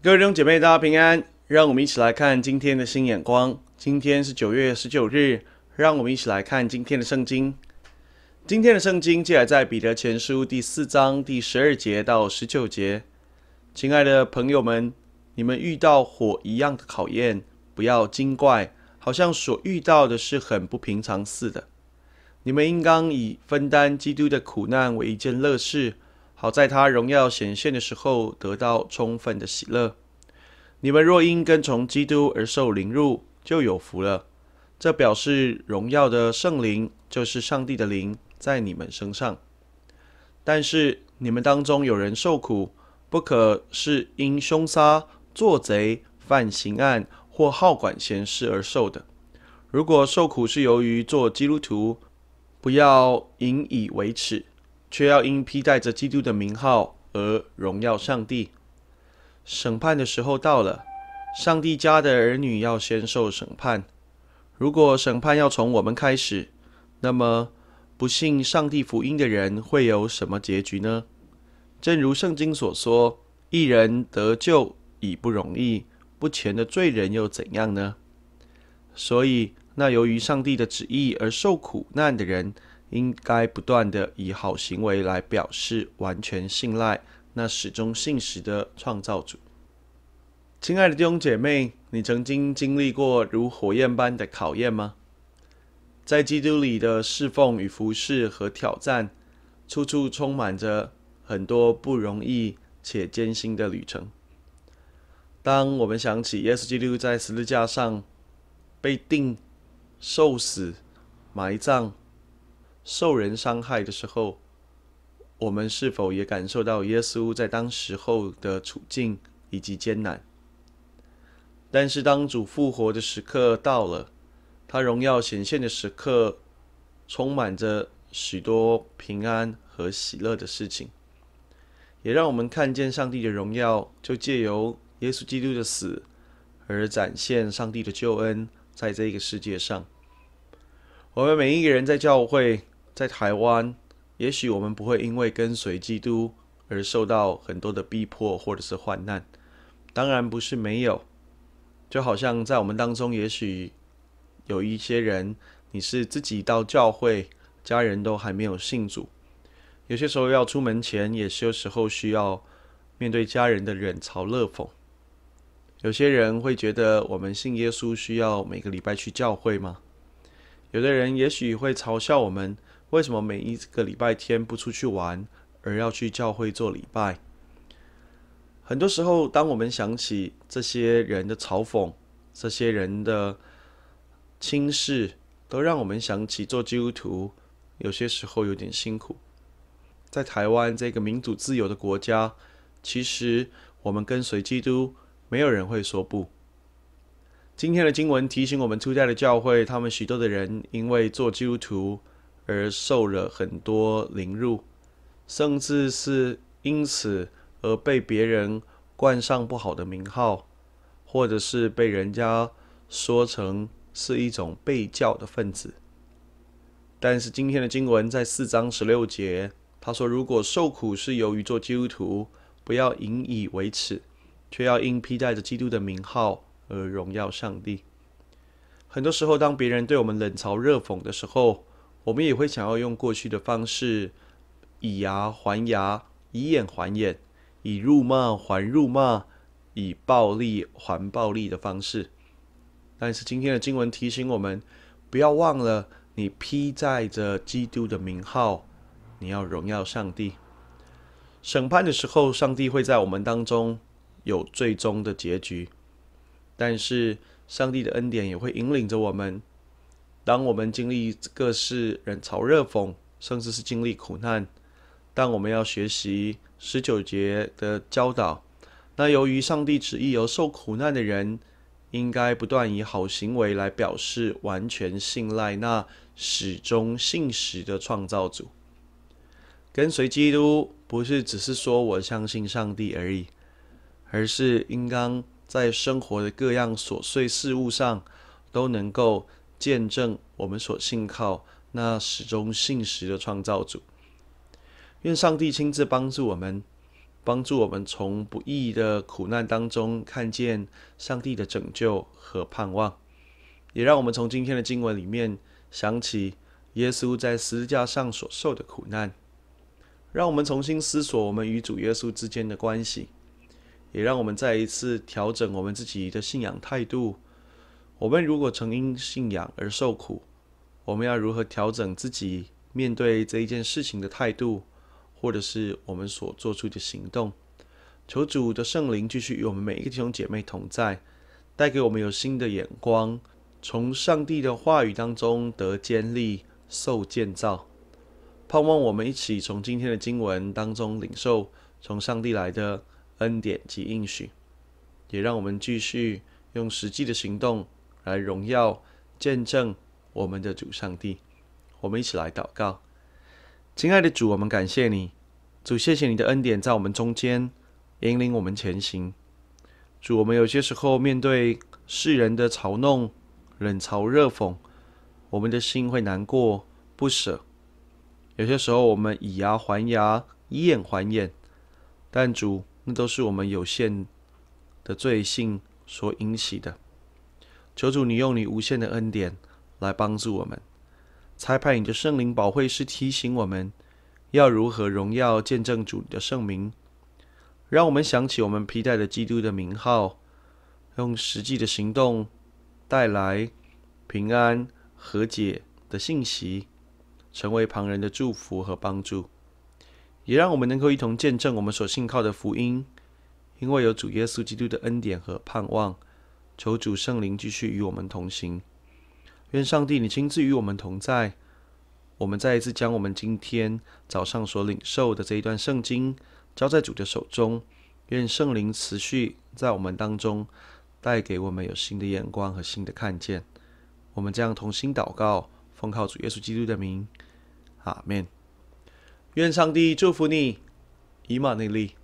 各位弟兄姐妹，大家平安。让我们一起来看今天的新眼光。今天是九月十九日。让我们一起来看今天的圣经。今天的圣经记载在彼得前书第四章第十二节到十九节。亲爱的朋友们，你们遇到火一样的考验，不要惊怪，好像所遇到的是很不平常似的。你们应当以分担基督的苦难为一件乐事。好在他荣耀显现的时候，得到充分的喜乐。你们若因跟从基督而受凌辱，就有福了。这表示荣耀的圣灵就是上帝的灵在你们身上。但是你们当中有人受苦，不可是因凶杀、做贼、犯刑案或好管闲事而受的。如果受苦是由于做基督徒，不要引以为耻。却要因披戴着基督的名号而荣耀上帝。审判的时候到了，上帝家的儿女要先受审判。如果审判要从我们开始，那么不信上帝福音的人会有什么结局呢？正如圣经所说：“一人得救，已不容易；不前的罪人又怎样呢？”所以，那由于上帝的旨意而受苦难的人。应该不断的以好行为来表示完全信赖，那始终信实的创造主。亲爱的弟兄姐妹，你曾经经历过如火焰般的考验吗？在基督里的侍奉与服侍和挑战，处处充满着很多不容易且艰辛的旅程。当我们想起耶稣基督在十字架上被钉、受死、埋葬，受人伤害的时候，我们是否也感受到耶稣在当时候的处境以及艰难？但是当主复活的时刻到了，他荣耀显现的时刻，充满着许多平安和喜乐的事情，也让我们看见上帝的荣耀，就借由耶稣基督的死而展现上帝的救恩，在这个世界上，我们每一个人在教会。在台湾，也许我们不会因为跟随基督而受到很多的逼迫或者是患难，当然不是没有。就好像在我们当中，也许有一些人，你是自己到教会，家人都还没有信主，有些时候要出门前，也是有时候需要面对家人的冷嘲热讽。有些人会觉得我们信耶稣需要每个礼拜去教会吗？有的人也许会嘲笑我们。为什么每一个礼拜天不出去玩，而要去教会做礼拜？很多时候，当我们想起这些人的嘲讽、这些人的轻视，都让我们想起做基督徒有些时候有点辛苦。在台湾这个民主自由的国家，其实我们跟随基督，没有人会说不。今天的经文提醒我们，初代的教会，他们许多的人因为做基督徒。而受了很多凌辱，甚至是因此而被别人冠上不好的名号，或者是被人家说成是一种被教的分子。但是今天的经文在四章十六节，他说：“如果受苦是由于做基督徒，不要引以为耻，却要因披戴着基督的名号而荣耀上帝。”很多时候，当别人对我们冷嘲热讽的时候，我们也会想要用过去的方式，以牙还牙，以眼还眼，以辱骂还辱骂，以暴力还暴力的方式。但是今天的经文提醒我们，不要忘了，你披载着基督的名号，你要荣耀上帝。审判的时候，上帝会在我们当中有最终的结局，但是上帝的恩典也会引领着我们。当我们经历各式人潮热讽，甚至是经历苦难，但我们要学习十九节的教导。那由于上帝旨意而受苦难的人，应该不断以好行为来表示完全信赖那始终信实的创造主。跟随基督不是只是说我相信上帝而已，而是应当在生活的各样琐碎事物上都能够。见证我们所信靠那始终信实的创造主。愿上帝亲自帮助我们，帮助我们从不易的苦难当中看见上帝的拯救和盼望，也让我们从今天的经文里面想起耶稣在十字架上所受的苦难，让我们重新思索我们与主耶稣之间的关系，也让我们再一次调整我们自己的信仰态度。我们如果曾因信仰而受苦，我们要如何调整自己面对这一件事情的态度，或者是我们所做出的行动？求主的圣灵继续与我们每一个弟兄姐妹同在，带给我们有新的眼光，从上帝的话语当中得坚立、受建造。盼望我们一起从今天的经文当中领受从上帝来的恩典及应许，也让我们继续用实际的行动。来荣耀见证我们的主上帝，我们一起来祷告。亲爱的主，我们感谢你，主谢谢你的恩典在我们中间引领我们前行。主，我们有些时候面对世人的嘲弄、冷嘲热讽，我们的心会难过、不舍。有些时候我们以牙还牙、以眼还眼，但主，那都是我们有限的罪性所引起的。求主，你用你无限的恩典来帮助我们。裁判你的圣灵宝会是提醒我们要如何荣耀见证主的圣名，让我们想起我们披戴的基督的名号，用实际的行动带来平安和解的信息，成为旁人的祝福和帮助，也让我们能够一同见证我们所信靠的福音。因为有主耶稣基督的恩典和盼望。求主圣灵继续与我们同行，愿上帝你亲自与我们同在。我们再一次将我们今天早上所领受的这一段圣经交在主的手中，愿圣灵持续在我们当中，带给我们有新的眼光和新的看见。我们这样同心祷告，奉靠主耶稣基督的名，阿门。愿上帝祝福你，以马内利。